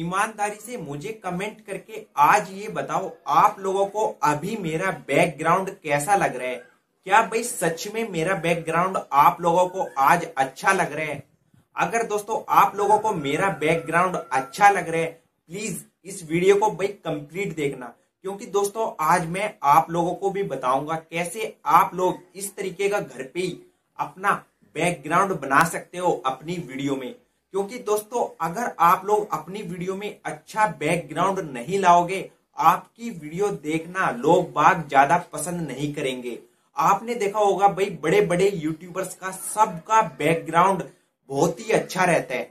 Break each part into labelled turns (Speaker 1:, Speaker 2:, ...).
Speaker 1: ईमानदारी से मुझे कमेंट करके आज ये बताओ आप लोगों को अभी मेरा बैकग्राउंड कैसा लग रहा है क्या भाई सच में मेरा बैकग्राउंड आप लोगों को आज अच्छा लग रहा है अगर दोस्तों आप लोगों को मेरा बैकग्राउंड अच्छा लग रहा है प्लीज इस वीडियो को भाई कंप्लीट देखना क्योंकि दोस्तों आज मैं आप लोगों को भी बताऊंगा कैसे आप लोग इस तरीके का घर पे ही अपना बैकग्राउंड बना सकते हो अपनी वीडियो में क्योंकि दोस्तों अगर आप लोग अपनी वीडियो में अच्छा बैकग्राउंड नहीं लाओगे आपकी वीडियो देखना लोग बाग ज्यादा पसंद नहीं करेंगे आपने देखा होगा भाई बड़े बड़े यूट्यूबर्स का सबका बैकग्राउंड बहुत ही अच्छा रहता है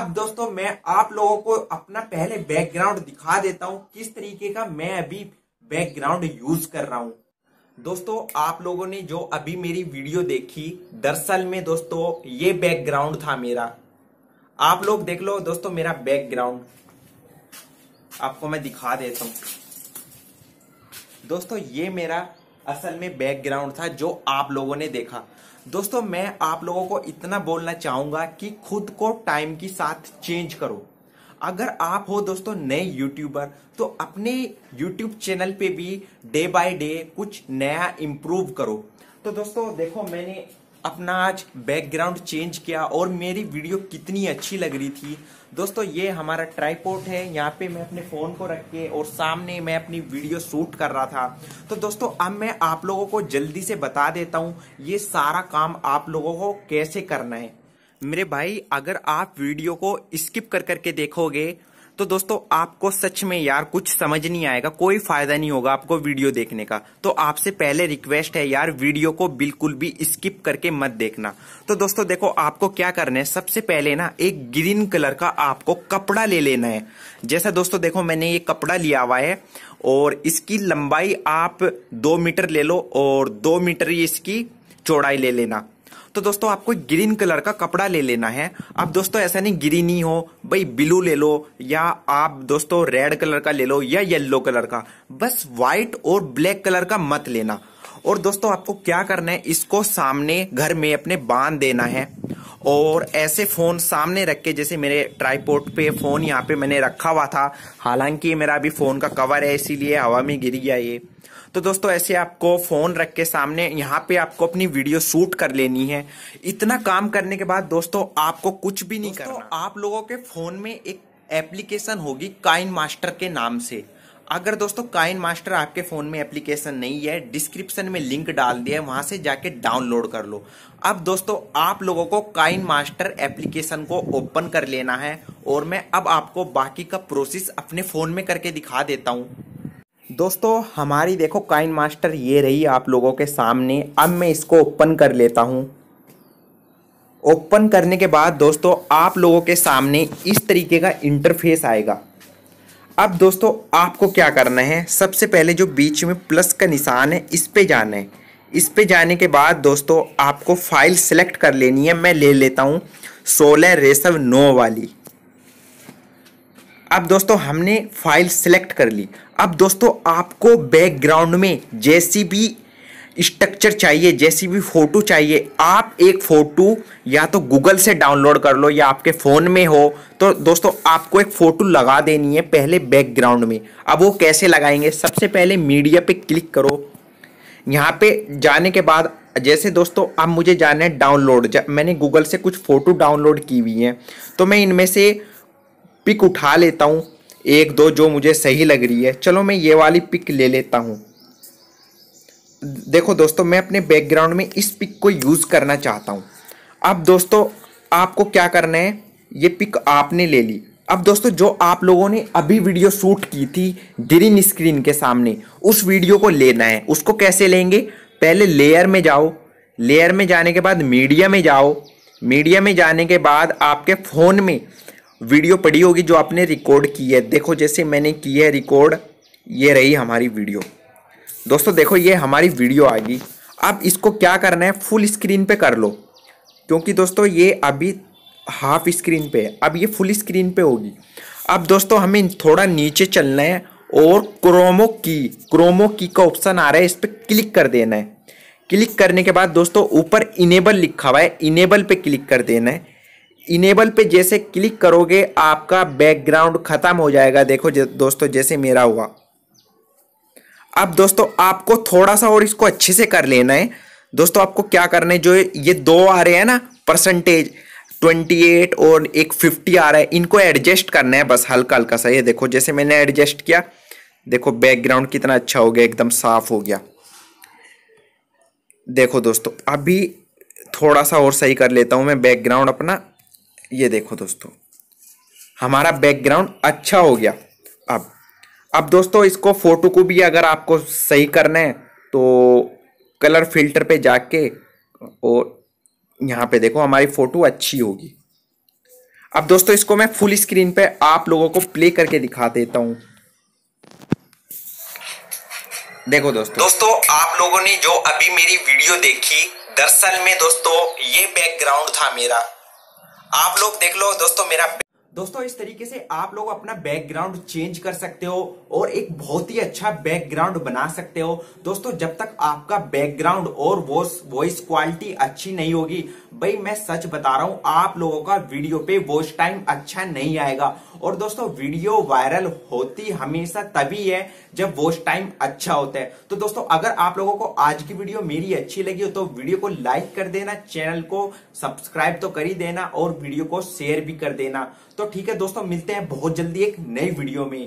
Speaker 1: अब दोस्तों मैं आप लोगों को अपना पहले बैकग्राउंड दिखा देता हूँ किस तरीके का मैं अभी बैकग्राउंड यूज कर रहा हूँ दोस्तों आप लोगों ने जो अभी मेरी वीडियो देखी दरअसल में दोस्तों ये बैकग्राउंड था मेरा आप लोग देख लो दोस्तों मेरा बैकग्राउंड आपको मैं दिखा देता हूं दोस्तों ये मेरा असल में बैकग्राउंड था जो आप लोगों ने देखा दोस्तों मैं आप लोगों को इतना बोलना चाहूंगा कि खुद को टाइम के साथ चेंज करो अगर आप हो दोस्तों नए यूट्यूबर तो अपने यूट्यूब चैनल पे भी डे बाय डे कुछ नया इम्प्रूव करो तो दोस्तों देखो मैंने अपना आज बैकग्राउंड चेंज किया और मेरी वीडियो कितनी अच्छी लग रही थी दोस्तों ये हमारा ट्राईपोर्ट है यहाँ पे मैं अपने फ़ोन को रख के और सामने मैं अपनी वीडियो शूट कर रहा था तो दोस्तों अब मैं आप लोगों को जल्दी से बता देता हूँ ये सारा काम आप लोगों को कैसे करना है मेरे भाई अगर आप वीडियो को स्किप कर करके देखोगे तो दोस्तों आपको सच में यार कुछ समझ नहीं आएगा कोई फायदा नहीं होगा आपको वीडियो देखने का तो आपसे पहले रिक्वेस्ट है यार वीडियो को बिल्कुल भी स्किप करके मत देखना तो दोस्तों देखो आपको क्या करना है सबसे पहले ना एक ग्रीन कलर का आपको कपड़ा ले लेना है जैसा दोस्तों देखो मैंने ये कपड़ा लिया हुआ है और इसकी लंबाई आप दो मीटर ले लो और दो मीटर ही इसकी चौड़ाई ले लेना तो दोस्तों आपको ग्रीन कलर का कपड़ा ले लेना है अब दोस्तों ऐसा नहीं ग्रीन ही हो भाई ब्लू ले लो या आप दोस्तों रेड कलर का ले लो या येलो कलर का बस व्हाइट और ब्लैक कलर का मत लेना और दोस्तों आपको क्या करना है इसको सामने घर में अपने बांध देना है और ऐसे फ़ोन सामने रख के जैसे मेरे ट्राईपोर्ट पे फ़ोन यहाँ पे मैंने रखा हुआ था हालांकि मेरा अभी फ़ोन का कवर है इसीलिए हवा में गिर गया ये तो दोस्तों ऐसे आपको फ़ोन रख के सामने यहाँ पे आपको अपनी वीडियो शूट कर लेनी है इतना काम करने के बाद दोस्तों आपको कुछ भी नहीं करना आप लोगों के फ़ोन में एक एप्लीकेशन होगी काइन मास्टर के नाम से अगर दोस्तों काइन मास्टर आपके फ़ोन में एप्लीकेशन नहीं है डिस्क्रिप्शन में लिंक डाल दिया है वहां से जाके डाउनलोड कर लो अब दोस्तों आप लोगों को काइन मास्टर एप्लीकेशन को ओपन कर लेना है और मैं अब आपको बाकी का प्रोसेस अपने फ़ोन में करके दिखा देता हूँ दोस्तों हमारी देखो काइन मास्टर ये रही आप लोगों के सामने अब मैं इसको ओपन कर लेता हूँ ओपन करने के बाद दोस्तों आप लोगों के सामने इस तरीके का इंटरफेस आएगा अब दोस्तों आपको क्या करना है सबसे पहले जो बीच में प्लस का निशान है इस पर जाना है इस पे जाने के बाद दोस्तों आपको फाइल सेलेक्ट कर लेनी है मैं ले लेता हूँ सोलह रेसव नौ वाली अब दोस्तों हमने फाइल सेलेक्ट कर ली अब दोस्तों आपको बैकग्राउंड में जैसी भी स्ट्रक्चर चाहिए जैसी भी फ़ोटो चाहिए आप एक फ़ोटो या तो गूगल से डाउनलोड कर लो या आपके फ़ोन में हो तो दोस्तों आपको एक फ़ोटो लगा देनी है पहले बैकग्राउंड में अब वो कैसे लगाएंगे सबसे पहले मीडिया पे क्लिक करो यहाँ पे जाने के बाद जैसे दोस्तों अब मुझे जाना है डाउनलोड मैंने गूगल से कुछ फ़ोटो डाउनलोड की हुई हैं तो मैं इनमें से पिक उठा लेता हूँ एक दो जो मुझे सही लग रही है चलो मैं ये वाली पिक ले लेता हूँ देखो दोस्तों मैं अपने बैकग्राउंड में इस पिक को यूज़ करना चाहता हूँ अब दोस्तों आपको क्या करना है ये पिक आपने ले ली अब दोस्तों जो आप लोगों ने अभी वीडियो शूट की थी ग्रीन स्क्रीन के सामने उस वीडियो को लेना है उसको कैसे लेंगे पहले लेयर में जाओ लेयर में जाने के बाद मीडिया में जाओ मीडिया में जाने के बाद आपके फ़ोन में वीडियो पड़ी होगी जो आपने रिकॉर्ड की है देखो जैसे मैंने की है रिकॉर्ड ये रही हमारी वीडियो दोस्तों देखो ये हमारी वीडियो आ गई अब इसको क्या करना है फुल स्क्रीन पे कर लो क्योंकि दोस्तों ये अभी हाफ स्क्रीन पे है अब ये फुल स्क्रीन पे होगी अब दोस्तों हमें थोड़ा नीचे चलना है और क्रोमो की क्रोमो की का ऑप्शन आ रहा है इस पर क्लिक कर देना है क्लिक करने के बाद दोस्तों ऊपर इनेबल लिखा हुआ है इनेबल पे क्लिक कर देना है इनेबल पे जैसे क्लिक करोगे आपका बैकग्राउंड ख़त्म हो जाएगा देखो दोस्तों जैसे मेरा हुआ अब दोस्तों आपको थोड़ा सा और इसको अच्छे से कर लेना है दोस्तों आपको क्या करना है जो ये दो आ रहे हैं ना परसेंटेज 28 और एक 50 आ रहा है इनको एडजस्ट करना है बस हल्का हल्का सा ये देखो जैसे मैंने एडजस्ट किया देखो बैकग्राउंड कितना अच्छा हो गया एकदम साफ हो गया देखो दोस्तों अभी थोड़ा सा और सही कर लेता हूँ मैं बैकग्राउंड अपना ये देखो दोस्तों हमारा बैकग्राउंड अच्छा हो गया अब अब दोस्तों इसको फ़ोटो को भी अगर आपको सही करना है तो कलर फिल्टर पे जाके और यहाँ पे देखो हमारी फ़ोटो अच्छी होगी अब दोस्तों इसको मैं फुल स्क्रीन पे आप लोगों को प्ले करके दिखा देता हूँ देखो दोस्तों दोस्तों आप लोगों ने जो अभी मेरी वीडियो देखी दरअसल में दोस्तों ये बैकग्राउंड था मेरा आप लोग देख लो दोस्तों मेरा दोस्तों इस तरीके से आप लोग अपना बैकग्राउंड चेंज कर सकते हो और एक बहुत ही अच्छा बैकग्राउंड बना सकते हो दोस्तों जब तक आपका बैकग्राउंड और वॉइस क्वालिटी अच्छी नहीं होगी भाई मैं सच बता रहा हूँ आप लोगों का वीडियो पे वॉइस टाइम अच्छा नहीं आएगा और दोस्तों वीडियो वायरल होती हमेशा तभी है जब वो टाइम अच्छा होता है तो दोस्तों अगर आप लोगों को आज की वीडियो मेरी अच्छी लगी हो तो वीडियो को लाइक कर देना चैनल को सब्सक्राइब तो कर ही देना और वीडियो को शेयर भी कर देना तो ठीक है दोस्तों मिलते हैं बहुत जल्दी एक नई वीडियो में